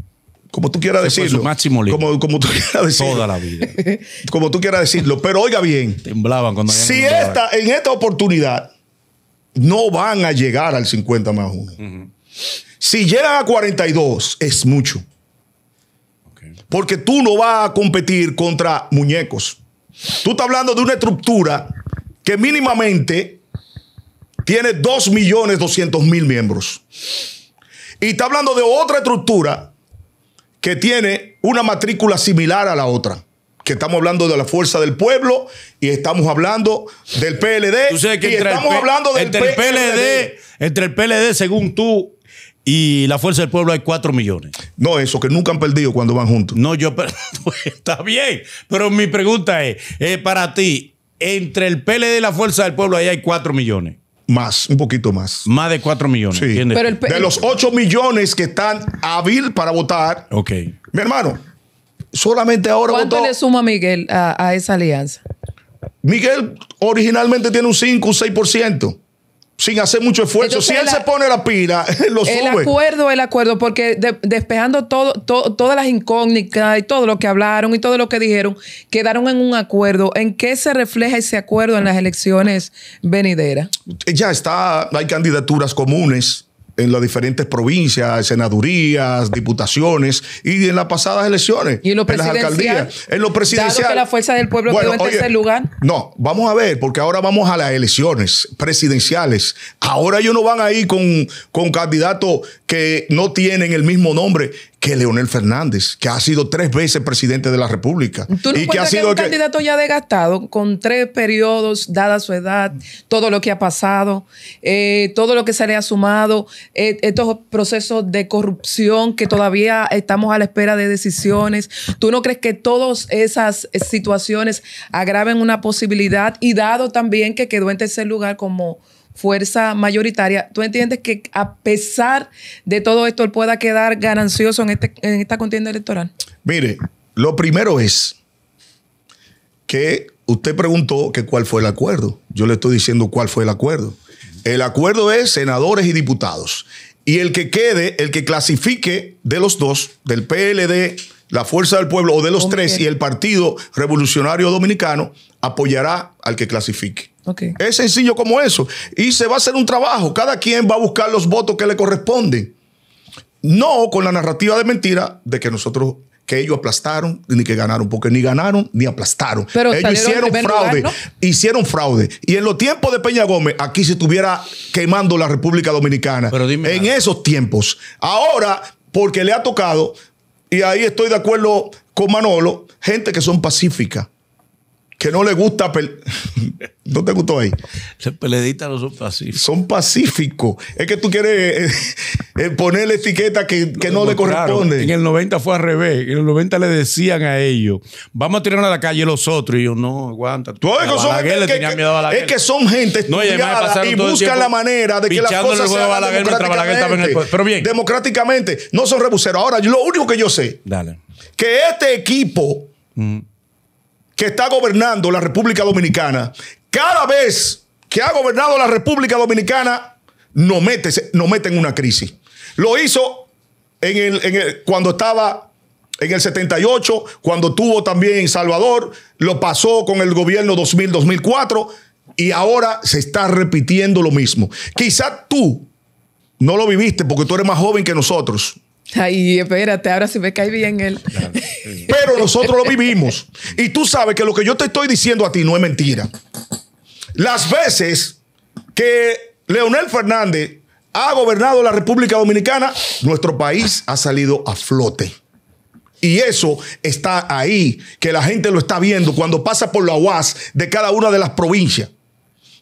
C: Como tú quieras decirlo. Su máximo Como, tú quieras decirlo. Toda la vida. como tú quieras decirlo. Pero oiga bien. Temblaban cuando Si en esta oportunidad no van a llegar al 50 más 1. Si llegan a 42, es mucho. Porque tú no vas a competir contra muñecos. Tú estás hablando de una estructura que mínimamente tiene 2.200.000 miembros. Y está hablando de otra estructura que tiene una matrícula similar a la otra. Que estamos hablando de la fuerza del pueblo y estamos hablando del PLD. estamos hablando del entre el PLD,
A: Entre el PLD, según tú, y la fuerza del pueblo hay 4 millones. No, eso, que nunca han perdido cuando van juntos. No, yo. Pues, está bien. Pero mi pregunta es: para ti, entre el PLD y la fuerza del pueblo ahí hay 4 millones.
C: Más, un poquito más. Más de 4 millones. de los 8 millones que están hábil para votar. Ok. Mi hermano, solamente ahora ¿Cuánto
B: le suma Miguel a, a, esa alianza?
C: Miguel originalmente tiene un 5, un 6% sin hacer mucho esfuerzo. si él se pone la pila, lo sube. El
B: acuerdo, el acuerdo, porque despejando todo, todas las incógnitas y todo lo que hablaron y todo lo que dijeron, quedaron en un acuerdo. ¿En qué se refleja ese acuerdo en las elecciones venideras?
C: Ya está, hay candidaturas comunes en las diferentes provincias, senadurías, diputaciones y en las pasadas elecciones, ¿Y en, lo en las alcaldías, en los presidenciales. que la fuerza del pueblo quedó en lugar. No, vamos a ver, porque ahora vamos a las elecciones presidenciales. Ahora ellos no van ahí con, con candidatos que no tienen el mismo nombre que Leonel Fernández, que ha sido tres veces presidente de la República. ¿Tú no y que ha sido un
B: candidato ya desgastado, con tres periodos, dada su edad, todo lo que ha pasado, eh, todo lo que se le ha sumado, eh, estos procesos de corrupción que todavía estamos a la espera de decisiones. ¿Tú no crees que todas esas situaciones agraven una posibilidad y dado también que quedó en tercer lugar como fuerza mayoritaria, ¿tú entiendes que a pesar de todo esto él pueda quedar ganancioso en, este, en esta contienda electoral?
C: Mire, lo primero es que usted preguntó que cuál fue el acuerdo. Yo le estoy diciendo cuál fue el acuerdo. El acuerdo es senadores y diputados. Y el que quede, el que clasifique de los dos, del PLD la Fuerza del Pueblo o de los tres y el Partido Revolucionario Dominicano apoyará al que clasifique. Es sencillo como eso. Y se va a hacer un trabajo. Cada quien va a buscar los votos que le corresponden. No con la narrativa de mentira de que nosotros que ellos aplastaron ni que ganaron, porque ni ganaron ni aplastaron. Pero ellos hicieron fraude, hicieron fraude. Y en los tiempos de Peña Gómez, aquí se estuviera quemando la República Dominicana. Pero en esos tiempos. Ahora, porque le ha tocado, y ahí estoy de acuerdo con Manolo, gente que son pacíficas, que no le gusta. ¿No te gustó ahí? Los peleditas no son pacíficos. Son pacíficos. Es que tú quieres eh, eh, ponerle etiqueta que, no, le corresponde. En
A: el 90 fue al revés. En el 90 le decían a ellos, vamos a tirar a la calle los otros. Y yo, no, aguanta.
C: Tú que son que, le miedo a Es que son gente estudiada y, buscan la manera de que las cosas se hagan Pero bien. Democráticamente. No son rebuseros. Ahora, lo único que yo sé, Dale. que este equipo... Mm que está gobernando la República Dominicana, cada vez que ha gobernado la República Dominicana, nos mete, en una crisis. Lo hizo en cuando estaba en el 78, cuando tuvo también en Salvador, lo pasó con el gobierno 2000-2004 y ahora se está repitiendo lo mismo. Quizás tú no lo viviste porque tú eres más joven que nosotros.
B: Ay, espérate, ahora sí me cae bien él.
C: Pero nosotros lo vivimos. Y tú sabes que lo que yo te estoy diciendo a ti no es mentira. Las veces que Leonel Fernández ha gobernado la República Dominicana, nuestro país ha salido a flote. Y eso está ahí, que la gente lo está viendo cuando pasa por la UAS de cada una de las provincias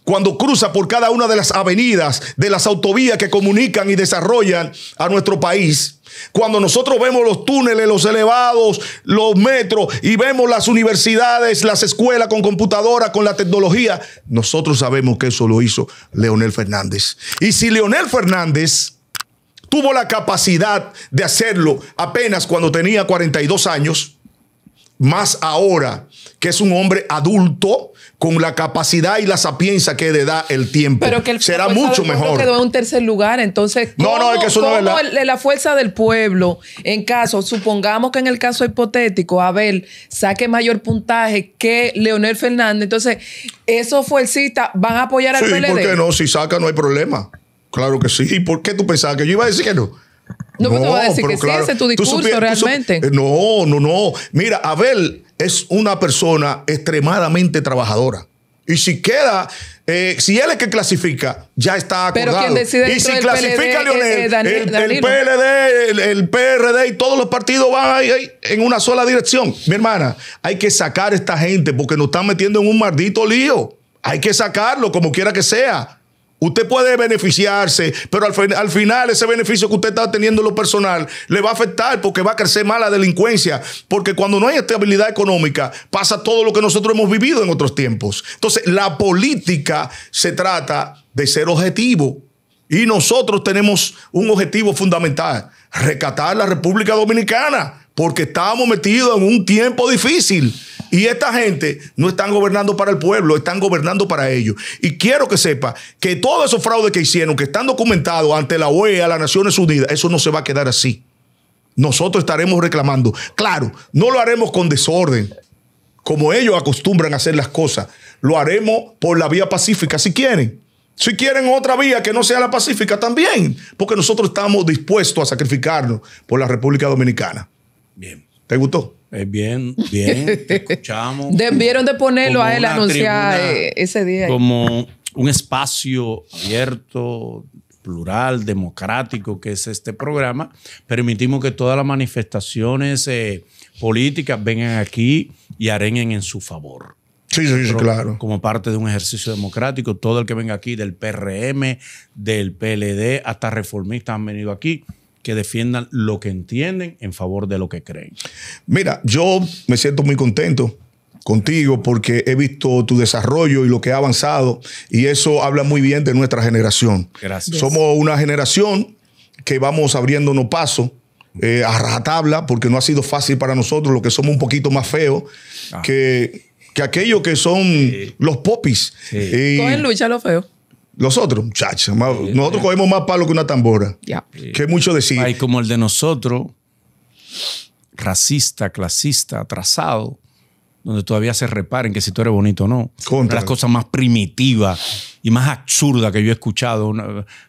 C: cuando cruza por cada una de las avenidas, de las autovías que comunican y desarrollan a nuestro país, cuando nosotros vemos los túneles, los elevados, los metros y vemos las universidades, las escuelas con computadoras, con la tecnología, nosotros sabemos que eso lo hizo Leonel Fernández. Y si Leonel Fernández tuvo la capacidad de hacerlo apenas cuando tenía 42 años, más ahora que es un hombre adulto, con la capacidad y la sapienza que le da el tiempo. Pero que el será mucho mejor. Quedó
B: en un tercer lugar, entonces no, no, es que eso no es la... la fuerza del pueblo, en caso, supongamos que en el caso hipotético Abel saque mayor puntaje que Leonel Fernández, entonces esos fuercistas van a apoyar al sí, PLD. ¿Por qué no?
C: Si saca no hay problema. Claro que sí. ¿Y por qué tú pensabas que yo iba a decir que no? No, pues no pero tú a decir que sí, ese es tu discurso realmente. Eh, no, no, no. Mira, Abel es una persona extremadamente trabajadora. Y si queda, eh, si él es que clasifica, ya está acordado. y si clasifica Leonel, el, PLD, el, PRD y todos los partidos van en una sola dirección. Mi hermana, hay que sacar a esta gente porque nos están metiendo en un maldito lío. Hay que sacarlo como quiera que sea. Usted puede beneficiarse, pero al, final ese beneficio que usted está teniendo en lo personal le va a afectar porque va a crecer más la delincuencia, porque cuando no hay estabilidad económica pasa todo lo que nosotros hemos vivido en otros tiempos. Entonces, la política se trata de ser objetivo y nosotros tenemos un objetivo fundamental, rescatar la República Dominicana porque estábamos metidos en un tiempo difícil. Y esta gente no están gobernando para el pueblo, están gobernando para ellos. Y quiero que sepa que todos esos fraudes que hicieron, que están documentados ante la OEA, las Naciones Unidas, eso no se va a quedar así. Nosotros estaremos reclamando. Claro, no lo haremos con desorden, como ellos acostumbran a hacer las cosas. Lo haremos por la vía pacífica, si quieren. Si quieren otra vía que no sea la pacífica, también, porque nosotros estamos dispuestos a sacrificarnos por la República Dominicana. Bien. ¿Te gustó? Es eh, bien, bien, te escuchamos.
B: Debieron de ponerlo a él anunciar eh, ese día.
A: Como un espacio abierto, plural, democrático que es este programa, permitimos que todas las manifestaciones eh, políticas vengan aquí y arenen en su favor.
C: Sí, sí, sí, claro.
A: Como parte de un ejercicio democrático, todo el que venga aquí del PRM, del PLD, hasta reformistas han venido aquí que defiendan lo que entienden en favor de lo que creen.
C: Mira, yo me siento muy contento contigo porque he visto tu desarrollo y lo que ha avanzado y eso habla muy bien de nuestra generación. Gracias. Somos una generación que vamos abriéndonos paso. Eh, a rajatabla, porque no ha sido fácil para nosotros, lo que somos un poquito más feos, ah. que, que aquellos que son los popis. Sí. lucha lo feo. Los otros, muchachos. nosotros cogemos más palo que una tambora.
A: Ya. Que mucho decir. Hay como el de nosotros, racista, clasista, atrasado, donde todavía se reparen que si tú eres bonito o no. Las cosas más primitivas y más absurda que yo he escuchado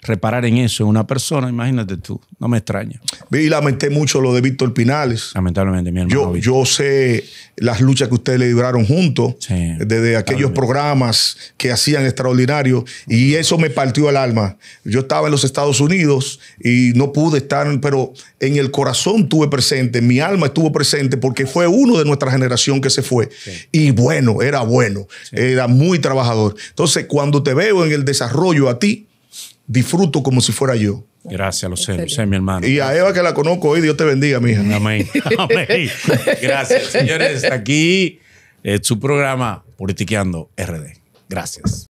A: reparar en eso en una persona, imagínate tú, no me extraña.
C: Y lamenté mucho lo de Víctor Pinales. Lamentablemente, mi hermano. Yo, sé las luchas que ustedes le libraron juntos, desde aquellos programas que hacían extraordinarios, y eso me partió el alma. Yo estaba en los Estados Unidos y no pude estar, pero en el corazón tuve presente, mi alma estuvo presente, porque fue uno de nuestra generación que se fue. Y bueno, era bueno, era muy trabajador. Entonces, cuando te ves en el desarrollo a ti, disfruto como si fuera yo. Gracias, lo sé, lo sé, mi hermano. Y a Eva que la conozco hoy, Dios te bendiga, hija Amén. Amén.
A: Gracias, señores. aquí eh, su programa Politiqueando RD.
C: Gracias.